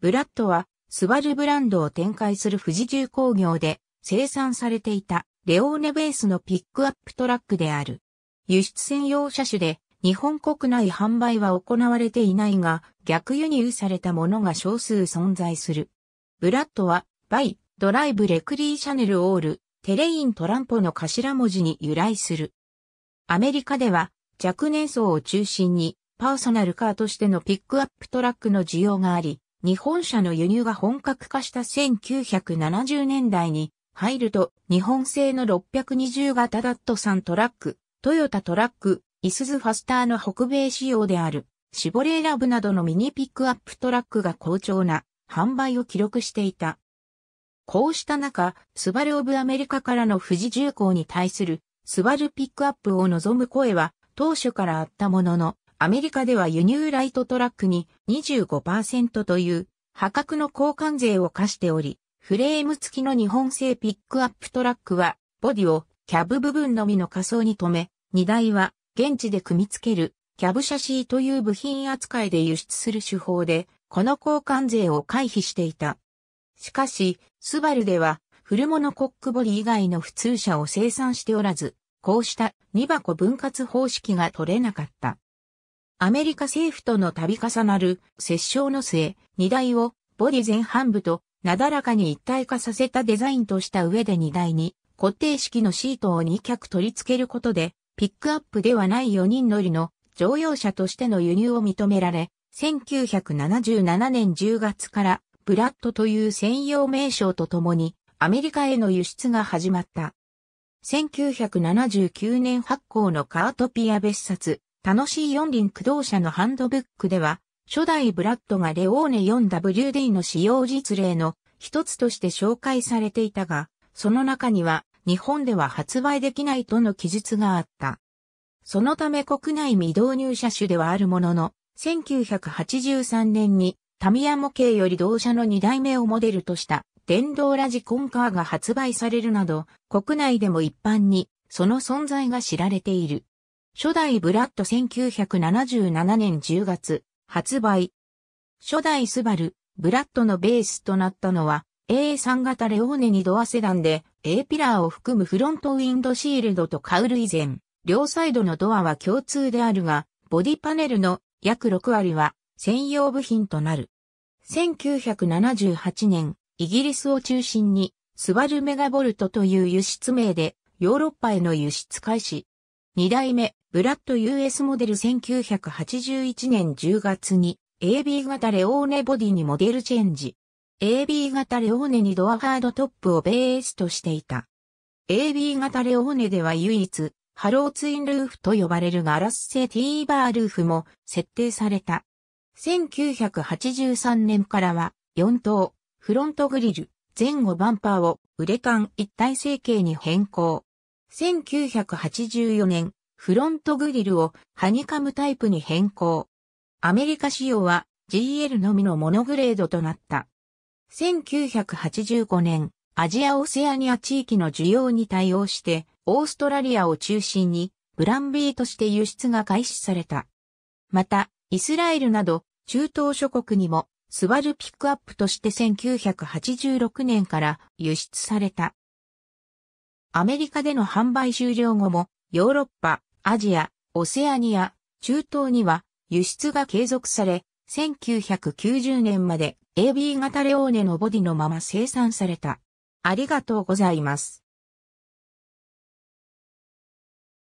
ブラッドは、スバルブランドを展開する富士重工業で生産されていたレオーネベースのピックアップトラックである。輸出専用車種で日本国内販売は行われていないが逆輸入されたものが少数存在する。ブラッドはバイ、ドライブレクリーシャネルオール、テレイントランポの頭文字に由来する。アメリカでは若年層を中心にパーソナルカーとしてのピックアップトラックの需要があり、日本車の輸入が本格化した1970年代に入ると、日本製の620型ダットサントラック、トヨタトラック、イスズファスターの北米仕様である、シボレーラブなどのミニピックアップトラックが好調な販売を記録していた。こうした中、スバルオブアメリカからの富士重工に対するスバルピックアップを望む声は当初からあったものの、アメリカでは輸入ライトトラックに25%という破格の交換税を課しており、フレーム付きの日本製ピックアップトラックは、ボディをキャブ部分のみの仮想に止め、荷台は現地で組み付けるキャブシャシーという部品扱いで輸出する手法で、この交換税を回避していた。しかし、スバルでは、古物コックボリ以外の普通車を生産しておらず、こうした2箱分割方式が取れなかった。アメリカ政府との度重なる折衝の末、荷台をボディ前半部となだらかに一体化させたデザインとした上で荷台に固定式のシートを2脚取り付けることで、ピックアップではない4人乗りの乗用車としての輸入を認められ、1977年10月からブラッドという専用名称とともにアメリカへの輸出が始まった。1979年発行のカートピア別冊楽しい四輪駆動車のハンドブックでは、初代ブラッドがレオーネ 4WD の使用実例の一つとして紹介されていたが、その中には日本では発売できないとの記述があった。そのため国内未導入車種ではあるものの、1983年にタミヤ模型より同社の2代目をモデルとした電動ラジコンカーが発売されるなど、国内でも一般にその存在が知られている。初代ブラッド1977年10月、発売。初代スバル、ブラッドのベースとなったのは、A3 型レオーネにドアセダンで、A ピラーを含むフロントウィンドシールドとカウル以前、両サイドのドアは共通であるが、ボディパネルの約6割は専用部品となる。1978年、イギリスを中心に、スバルメガボルトという輸出名で、ヨーロッパへの輸出開始。2代目、ブラッド US モデル1981年10月に AB 型レオーネボディにモデルチェンジ。AB 型レオーネにドアハードトップをベースとしていた。AB 型レオーネでは唯一、ハローツインルーフと呼ばれるガラス製ティーバールーフも設定された。1983年からは4等、フロントグリル、前後バンパーをウレン一体成形に変更。1984年、フロントグリルをハニカムタイプに変更。アメリカ仕様は GL のみのモノグレードとなった。1985年、アジア・オセアニア地域の需要に対応して、オーストラリアを中心に、ブランビーとして輸出が開始された。また、イスラエルなど、中東諸国にも、スバルピックアップとして1986年から輸出された。アメリカでの販売終了後も、ヨーロッパ、アジア、オセアニア、中東には輸出が継続され、1990年まで AB 型レオーネのボディのまま生産された。ありがとうございます。